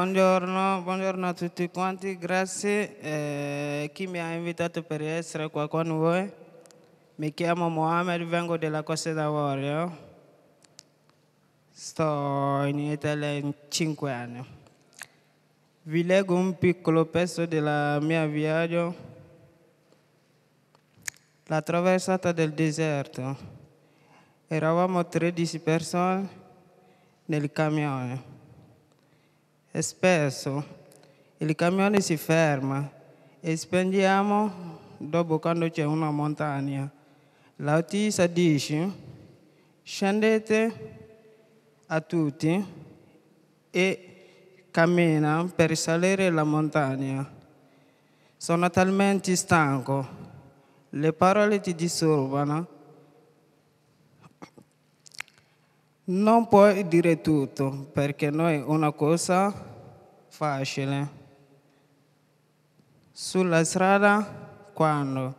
Buongiorno, buongiorno, a tutti quanti, grazie. Eh, chi mi ha invitato per essere qua con voi? Mi chiamo Mohamed, vengo dalla Costa d'Avorio. Sto in Italia in 5 anni. Vi leggo un piccolo pezzo della mia viaggio. La traversata del deserto. Eravamo 13 persone nel camion e spesso il camione si ferma e spendiamo dopo quando c'è una montagna. L'autista dice scendete a tutti e cammina per salire la montagna. Sono talmente stanco, le parole ti disturbano Non puoi dire tutto perché noi è una cosa facile. Sulla strada, quando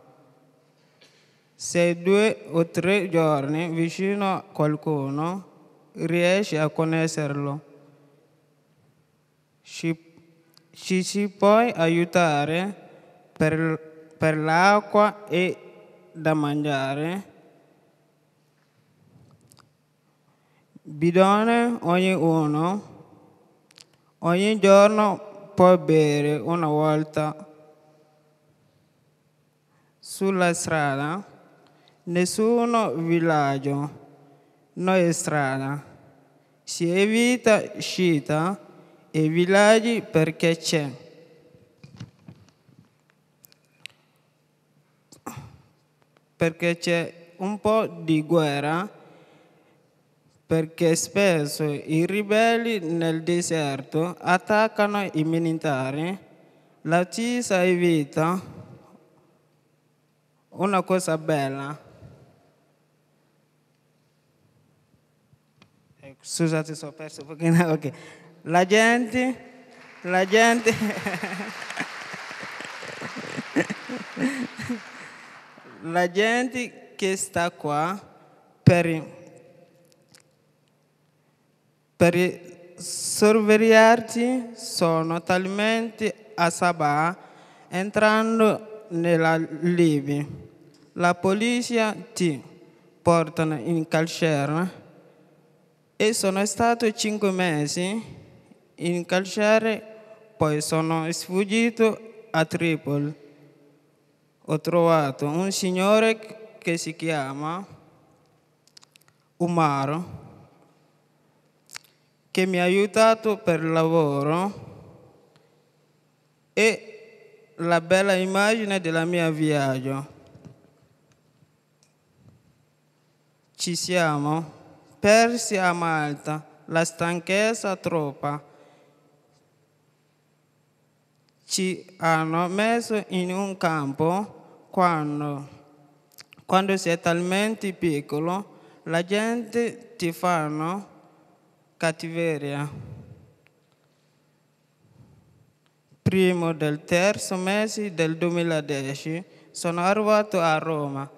sei due o tre giorni vicino a qualcuno, riesci a conoscerlo. Ci, ci, ci puoi aiutare per, per l'acqua e da mangiare Bidone ogni uno, ogni giorno può bere una volta sulla strada, nessuno villaggio, noi strada. Si evita uscita e villaggi perché c'è. Perché c'è un po' di guerra perché spesso i ribelli nel deserto attaccano i militari, la Chiesa evita una cosa bella. Ecco, scusate, sono perso un pochino. Okay. La gente, la gente, la gente che sta qua per per sorvegliarti sono talmente a Sabah entrando nella Libia. La polizia ti porta in carcere e sono stato cinque mesi in carcere, poi sono sfuggito a Tripoli. Ho trovato un signore che si chiama Umaro che mi ha aiutato per lavoro e la bella immagine della mia viaggio. Ci siamo persi a Malta, la stanchezza troppa. Ci hanno messo in un campo quando, quando sei talmente piccolo, la gente ti fanno cattiveria. Primo del terzo mese del 2010 sono arrivato a Roma.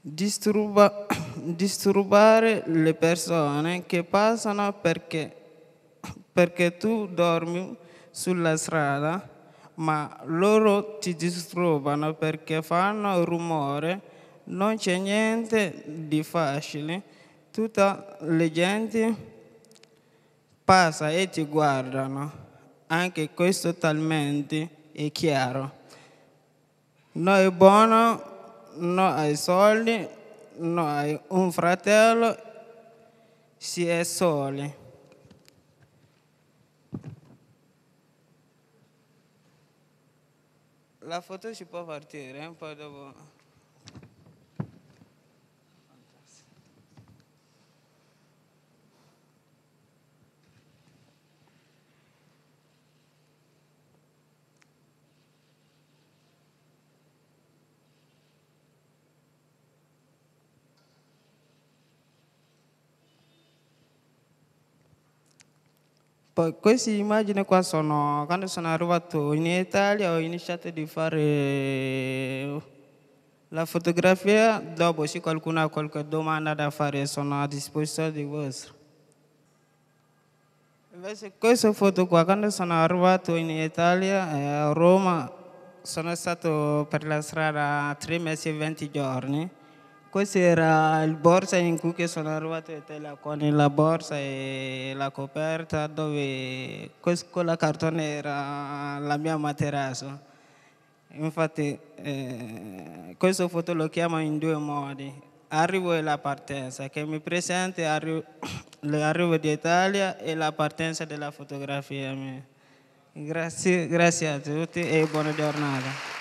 Disturba, disturbare le persone che passano perché, perché tu dormi sulla strada, ma loro ti disturbano perché fanno rumore non c'è niente di facile, tutta la gente passa e ti guardano, anche questo talmente è chiaro. Non è buono, non hai soldi, non hai un fratello, si è soli. La foto si può partire, eh, poi dopo... Poi queste immagini qua sono, quando sono arrivato in Italia ho iniziato a fare la fotografia, dopo se qualcuno ha qualche domanda da fare sono a disposizione di voi. Invece queste foto qua, quando sono arrivato in Italia, eh, a Roma, sono stato per la strada 3 mesi e 20 giorni questo era il borsa in cui sono arrivato con la borsa e la coperta dove quella cartone era la mia materasso. Infatti eh, questa foto lo chiamo in due modi. Arrivo e la partenza, che mi presenta l'arrivo d'Italia e la partenza della fotografia Grazie, grazie a tutti e buona giornata.